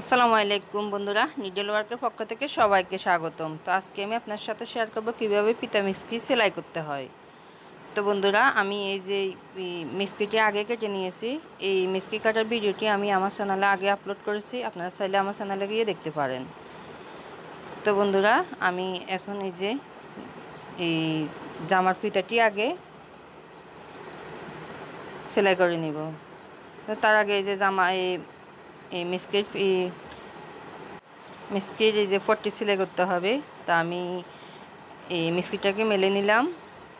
আসসালামু আলাইকুম বন্ধুরা নিডল ওয়ার্কের পক্ষ থেকে সবাইকে স্বাগতম তো আজকে আমি আপনার সাথে শেয়ার করব কীভাবে পিতা মিস্কি সেলাই করতে হয় তো বন্ধুরা আমি এই যে মিস্কিটি আগে কেটে নিয়েছি এই মিস্কি কাটার ভিডিওটি আমি আমার চ্যানেলে আগে আপলোড করেছি আপনারা চাইলে আমার চ্যানেলে গিয়ে দেখতে পারেন তো বন্ধুরা আমি এখন এই যে এই জামার পিতাটি আগে সেলাই করে নিব তো তার আগে এই যে জামা এই এই মিসকিট মিসকিট এই যে ফটটি সেলাই করতে হবে তা আমি এই মিসকিটটাকে মেলে নিলাম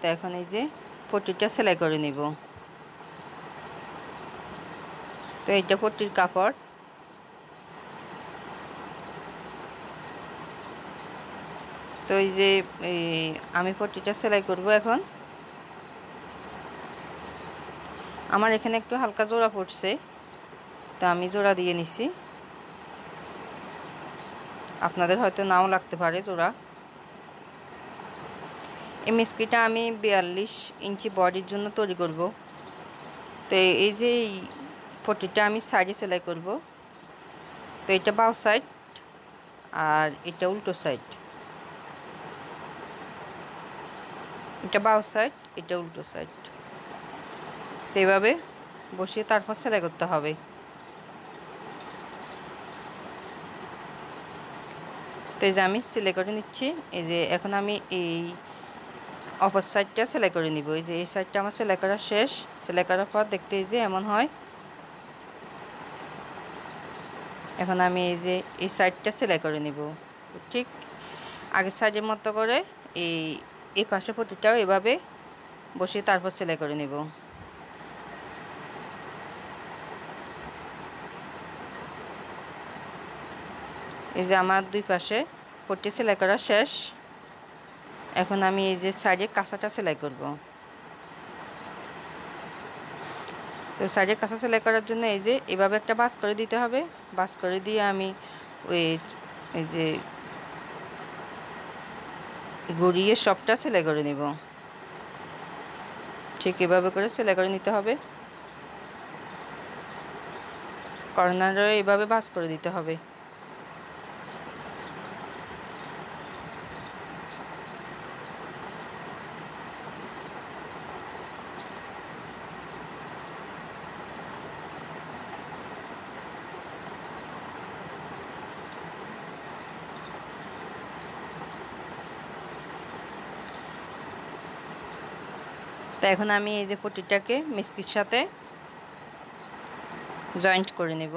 তা এখন এই যে ফটটিটা সেলাই করে নিব তো এইটা ফটটির কাপড় তো এই যে আমি পট্টিটা সেলাই করব এখন আমার এখানে একটু হালকা জোড়া পড়ছে তা আমি জোড়া দিয়ে নিছি আপনাদের হয়তো নাও লাগতে পারে জোড়া এই মিস্কিটা আমি বিয়াল্লিশ ইঞ্চি বডির জন্য তৈরি করব তো এই যে ফটিটা আমি সাইডে সেলাই করব তো এটা বাউ সাইড আর এটা উল্টো সাইড এটা বাউ সাইড এটা উল্টো সাইড তো এভাবে বসিয়ে তারপর সেলাই করতে হবে তো এই যে আমি সেলাই করে নিচ্ছি এই যে এখন আমি এই অপর সাইডটা সেলাই করে নিব এই যে এই সাইডটা আমার সেলাই করা শেষ সেলাই করার পর দেখতে এই যে এমন হয় এখন আমি এই যে এই সাইডটা সেলাই করে নিব ঠিক আগের সাইডের মতো করে এই এই পাশে পটিটাও এভাবে বসিয়ে তারপর সেলাই করে নিব এই যে আমার দুই পাশে পট্টি সেলাই করা শেষ এখন আমি এই যে সাইডে কাঁচাটা সেলাই করব তো সাইডে কাঁচা সেলাই করার জন্য এই যে এভাবে একটা বাস করে দিতে হবে বাস করে দিয়ে আমি ওই এই যে গড়িয়ে সবটা সেলাই করে নেব ঠিক এভাবে করে সেলাই করে নিতে হবে কর্নারও এভাবে বাস করে দিতে হবে তো এখন আমি এই যে পটিটাকে মিস্কির সাথে জয়েন্ট করে নেব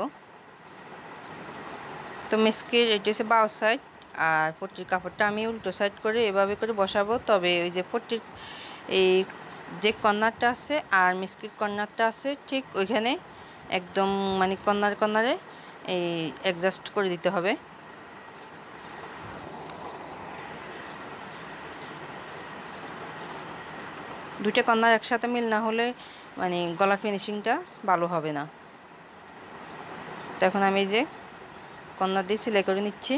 তো মিস্কির এটি হচ্ছে বাউ সাইড আর পট্টির কাপড়টা আমি উল্টো সাইড করে এভাবে করে বসাবো তবে ওই যে পট্টির এই যে কর্নারটা আছে আর মিস্কির কর্নারটা আছে ঠিক ওইখানে একদম মানে কর্নার কর্নারে এই অ্যাডজাস্ট করে দিতে হবে দুইটা কন্যা একসাথে মিল না হলে মানে গলা ফিনিশিংটা ভালো হবে না তো এখন আমি যে কন্যা দিয়ে সেলাই করে নিচ্ছি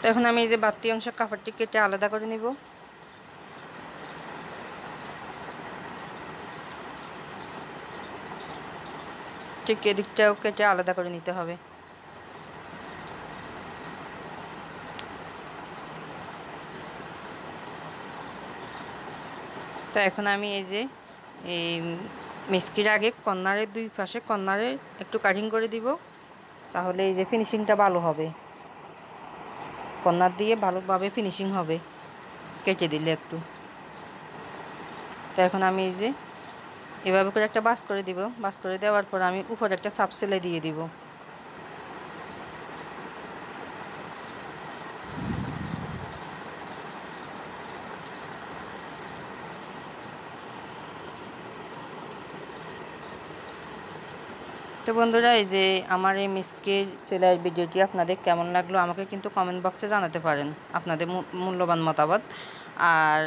তো এখন আমি এই যে বাতি অংশ কাপড়টি কেটে আলাদা করে নিব ঠিক এদিকটাও কেটে আলাদা করে নিতে হবে তো এখন আমি এই যে এই মেসকির আগে কর্নারের দুই পাশে কর্নারে একটু কাটিং করে দিব তাহলে এই যে ফিনিশিংটা ভালো হবে কর্নার দিয়ে ভালোভাবে ফিনিশিং হবে কেটে দিলে একটু তো এখন আমি এই যে এভাবে করে একটা বাস করে দিব বাস করে দেওয়ার পর আমি উপরে একটা সাপ সেলাই দিয়ে দিব তো বন্ধুরা এই যে আমার এই মিসকির সেলাইয়ের ভিডিওটি আপনাদের কেমন লাগলো আমাকে কিন্তু কমেন্ট বক্সে জানাতে পারেন আপনাদের মূল্যবান মতামত আর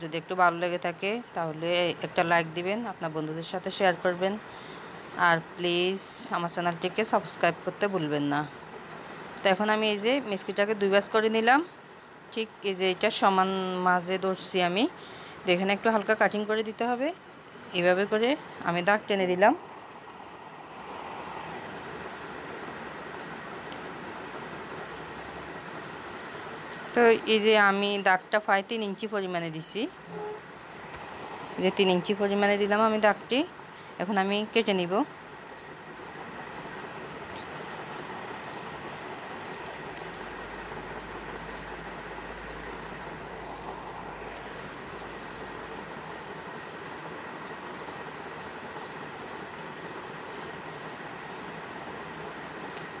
যদি একটু ভালো লেগে থাকে তাহলে একটা লাইক দিবেন আপনার বন্ধুদের সাথে শেয়ার করবেন আর প্লিজ আমার চ্যানেলটিকে সাবস্ক্রাইব করতে ভুলবেন না তো এখন আমি এই যে মিসকিটাকে দুই বাস করে নিলাম ঠিক এই যে এটা সমান মাঝে ধরছি আমি তো এখানে একটু হালকা কাটিং করে দিতে হবে এভাবে করে আমি দাগ টেনে দিলাম তো এই যে আমি দাগটা প্রায় তিন ইঞ্চি পরিমাণে দিছি যে তিন ইঞ্চি পরিমাণে দিলাম আমি দাগটি এখন আমি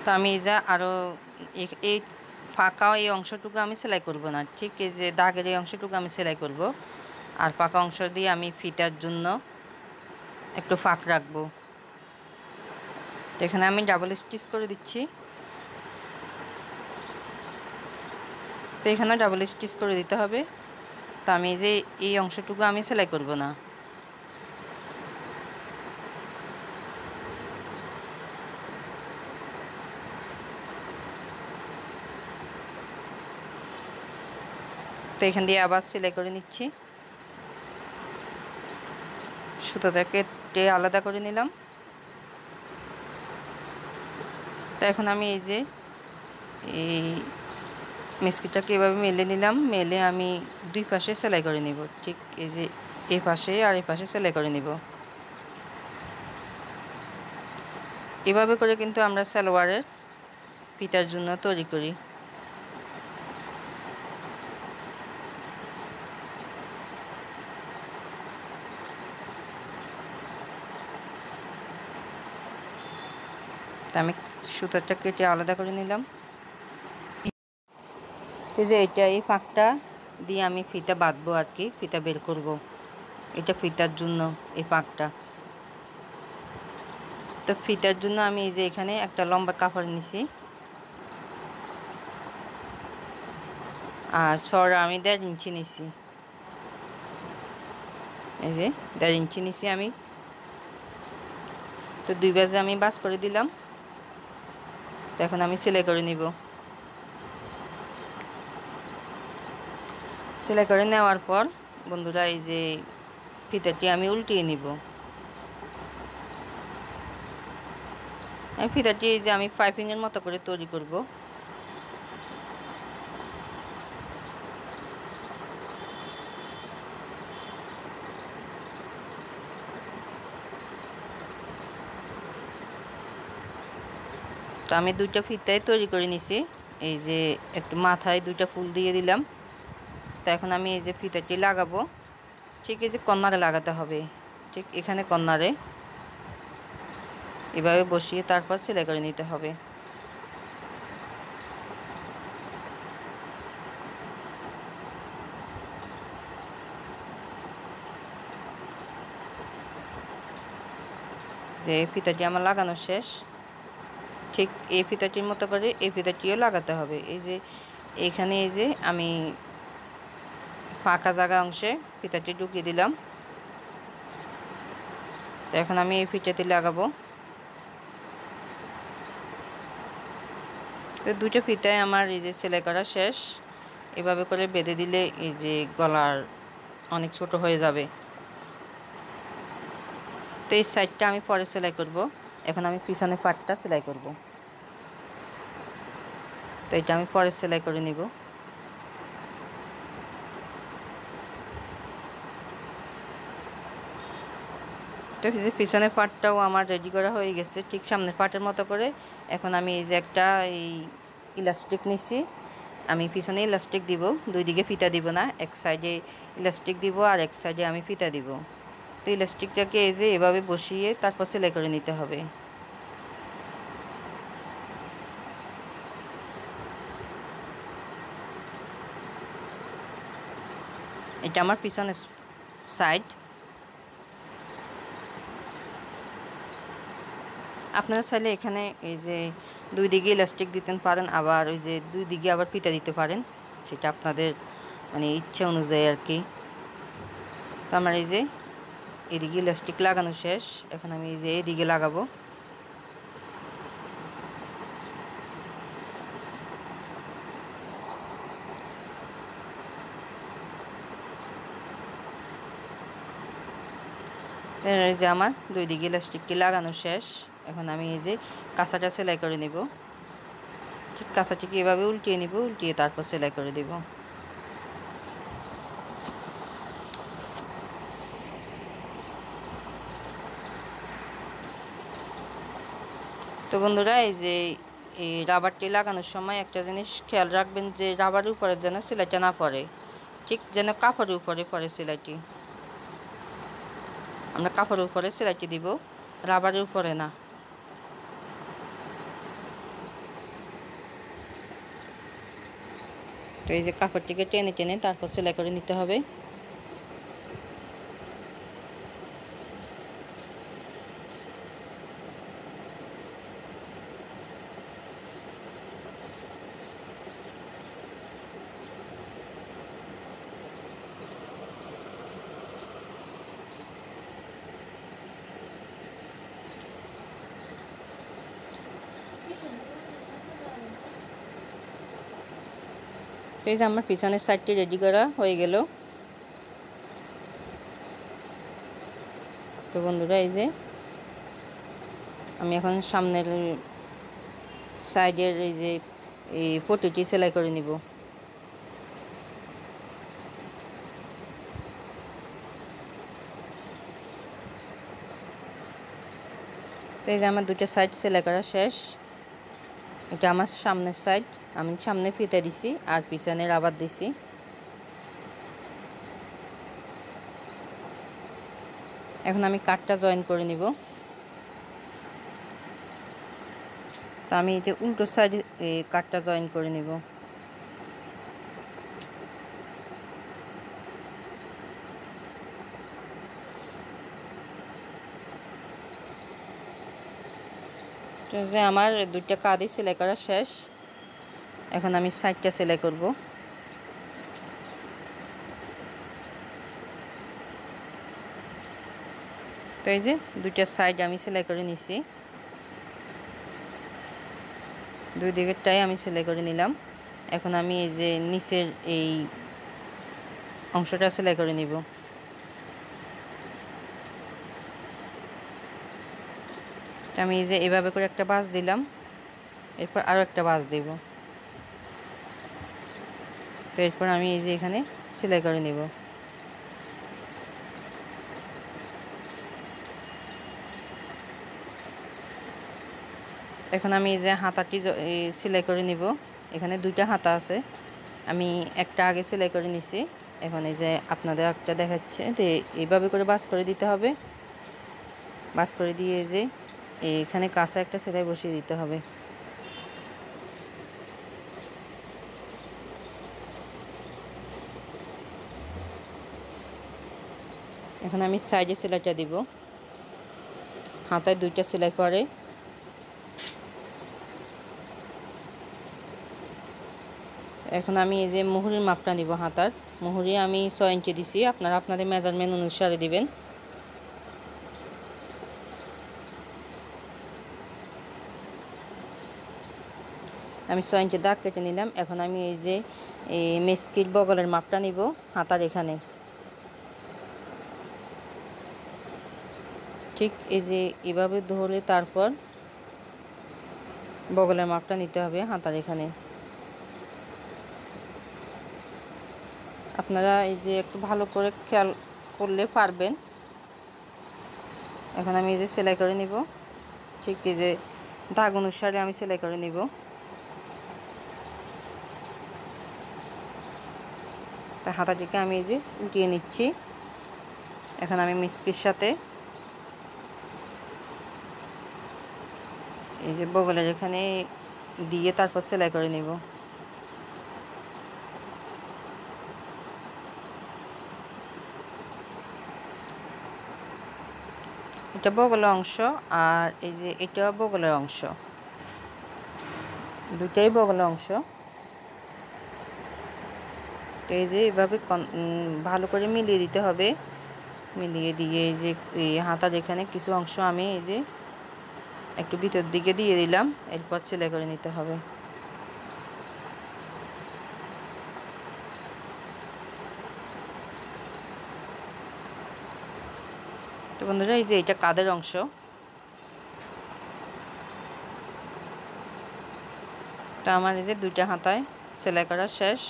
কেটে নিব তো আমি এই যা আরও এই ফাঁকা এই অংশটুকু আমি সেলাই করব না ঠিক এই যে দাগের এই অংশটুকু আমি সেলাই করব আর ফাঁকা অংশ দিয়ে আমি ফিতার জন্য একটু ফাঁক রাখবো তো এখানে আমি ডাবল স্টিচ করে দিচ্ছি তো এখানে ডাবল স্টিচ করে দিতে হবে তো আমি যে এই অংশটুকু আমি সেলাই করব না তো এখান দিয়ে আবার সেলাই করে নিচ্ছি সুতোটাকে আলাদা করে নিলাম তো এখন আমি এই যে এই মিস্কিটাকে এভাবে মেলে নিলাম মেলে আমি দুই পাশে সেলাই করে নিব ঠিক এই যে এ পাশে আর এ পাশে সেলাই করে নিব এভাবে করে কিন্তু আমরা সালোয়ারের পিতার জন্য তৈরি করি আমি সুতোটা কেটে আলাদা করে নিলাম তো যে এটা এই ফাঁকটা দিয়ে আমি ফিতা বাঁধবো আর কি ফিতা বের করব। এটা ফিতার জন্য এই ফাঁকটা তো ফিতার জন্য আমি এই যে এখানে একটা লম্বা কাপড় নিছি আর সর আমি দেড় ইঞ্চি নিছি এই যে দেড় ইঞ্চি নিছি আমি তো দুই বাজে আমি বাস করে দিলাম তো এখন আমি সেলাই করে নিব সেলাই করে নেওয়ার পর বন্ধুরা এই যে ফিতাটি আমি উল্টিয়ে নিব আমি ফিতাটি এই যে আমি পাইপিংয়ের মতো করে তৈরি করব তো আমি দুইটা ফিতাই তৈরি করে নিছি এই যে একটু মাথায় দুইটা ফুল দিয়ে দিলাম তো এখন আমি এই যে ফিতাটি লাগাবো ঠিক এই যে কন্যারে লাগাতে হবে ঠিক এখানে কন্যারে এভাবে বসিয়ে তারপর সেলাই করে নিতে হবে যে ফিতাটি আমার লাগানো শেষ ঠিক এই ফিতাটির মতো পারে এই ফিতাটিও লাগাতে হবে এই যে এখানে এই যে আমি ফাঁকা জায়গা অংশে ফিতাটি ঢুকিয়ে দিলাম তো এখন আমি এই ফিতাটি লাগাবো তো দুটো ফিতায় আমার এই যে সেলাই করা শেষ এভাবে করে বেঁধে দিলে এই যে গলার অনেক ছোট হয়ে যাবে তো এই সাইডটা আমি পরে সেলাই করব এখন আমি পিছনে পাটটা সেলাই করব তো এটা আমি পরে সেলাই করে নিব তো যে পিছনের পার্টটাও আমার রেডি করা হয়ে গেছে ঠিক সামনের পার্টের মতো করে এখন আমি এই যে একটা এই ইলাস্টিক নিছি আমি পিছনে ইলাস্টিক দিব দুই দিকে ফিতা দিব না এক সাইডে ইলাস্টিক দিব আর এক সাইডে আমি ফিতা দিব তো ইলাস্টিকটাকে এই যে এভাবে বসিয়ে তারপর সেলাই করে নিতে হবে এটা আমার পিছনের সাইড আপনারা চাইলে এখানে এই যে দুই দিকে ইলাস্টিক দিতে পারেন আবার ওই যে দুই দিকে আবার পিতা দিতে পারেন সেটা আপনাদের মানে ইচ্ছা অনুযায়ী আর কি তো আমার এই যে এদিকে ইলাস্টিক লাগানো শেষ এখন আমি এই যে এদিকে লাগাবো এই যে আমার দুই দিকে ইলাস্টিকটি লাগানো শেষ এখন আমি এই যে কাঁচাটা সেলাই করে নেব ঠিক কাঁচাটিকে এভাবে উল্টিয়ে নিব উল্টিয়ে তারপর সেলাই করে দেব তো বন্ধুরা এই যে এই রাবারটি লাগানোর সময় একটা জিনিস খেয়াল রাখবেন যে রাবারের উপরে যেন সেলাইটা না পড়ে ঠিক যেন কাপড়ের উপরে পড়ে সেলাইটি আমরা কাপড়ের উপরে সেলাইটি দিব রাবারের উপরে না তো এই যে কাপড়টিকে টেনে টেনে তারপর সেলাই করে নিতে হবে এই যে আমার পিছনের সাইডটি রেডি করা হয়ে গেল তো বন্ধুরা এই যে আমি এখন সামনের সাইডের এই যে এই ফটোটি সেলাই করে নিব তো এই যে আমার দুটো সাইড সেলাই করা শেষ এটা আমার সামনের সাইড আমি সামনে ফিতে দিছি আর পিছনে রাবার দিছি এখন আমি কাঠটা জয়েন করে নিব তো আমি এটা উল্টো সাইড কাঠটা জয়েন করে নিব যে আমার দুইটা কাঁদি সেলাই করা শেষ এখন আমি সাইডটা সেলাই করব তো এই যে দুইটা সাইড আমি সেলাই করে নিছি দুই দিকেরটাই আমি সেলাই করে নিলাম এখন আমি এই যে নিচের এই অংশটা সেলাই করে নিব আমি এই যে এভাবে করে একটা বাস দিলাম এরপর আরও একটা বাস দেব তো এরপর আমি এই যে এখানে সেলাই করে নেব এখন আমি যে হাতাটি সেলাই করে নিব এখানে দুইটা হাতা আছে আমি একটা আগে সেলাই করে নিছি এখন এই যে আপনাদের একটা দেখাচ্ছে তো এইভাবে করে বাস করে দিতে হবে বাস করে দিয়ে যে এখানে কাঁচা একটা সেলাই বসিয়ে দিতে হবে এখন আমি সাইজে সেলাইটা দিব হাতায় দুইটা সেলাই পরে এখন আমি এই যে মুহুরির মাপটা নিব হাতার মুহুরি আমি ছয় ইঞ্চি দিছি আপনারা আপনাদের মেজারমেন্ট অনুসারে দিবেন আমি ছয় ইঞ্চি দাগ কেটে নিলাম এখন আমি এই যে মেসকির বগলের মাপটা নিব হাতার এখানে ঠিক এই যে এভাবে ধরে তারপর বগলের মাপটা নিতে হবে হাতার এখানে আপনারা এই যে একটু ভালো করে খেয়াল করলে পারবেন এখন আমি এই যে সেলাই করে নিব ঠিক এই যে দাগ অনুসারে আমি সেলাই করে নিব তাই হাতাটিকে আমি এই যে উঠিয়ে নিচ্ছি এখন আমি মিস্কির সাথে এই যে বগলে যেখানে দিয়ে তারপর সেলাই করে নেব এটা বগলের অংশ আর এই যে এটা বগলের অংশ দুটাই বগলের অংশ তো এই যে এভাবে ভালো করে মিলিয়ে দিতে হবে মিলিয়ে দিয়ে এই যে এই হাতার এখানে কিছু অংশ আমি এই যে একটু ভিতর দিকে দিয়ে দিলাম এরপর সেলাই করে নিতে হবে তো বন্ধুরা এই যে এটা কাদের অংশ তো আমার এই যে দুইটা হাতায় সেলাই করা শেষ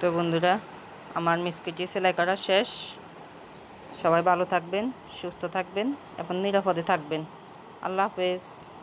তো বন্ধুরা আমার মিসকুটি সেলাই করা শেষ সবাই ভালো থাকবেন সুস্থ থাকবেন এবং নিরাপদে থাকবেন আল্লাহ হাফেজ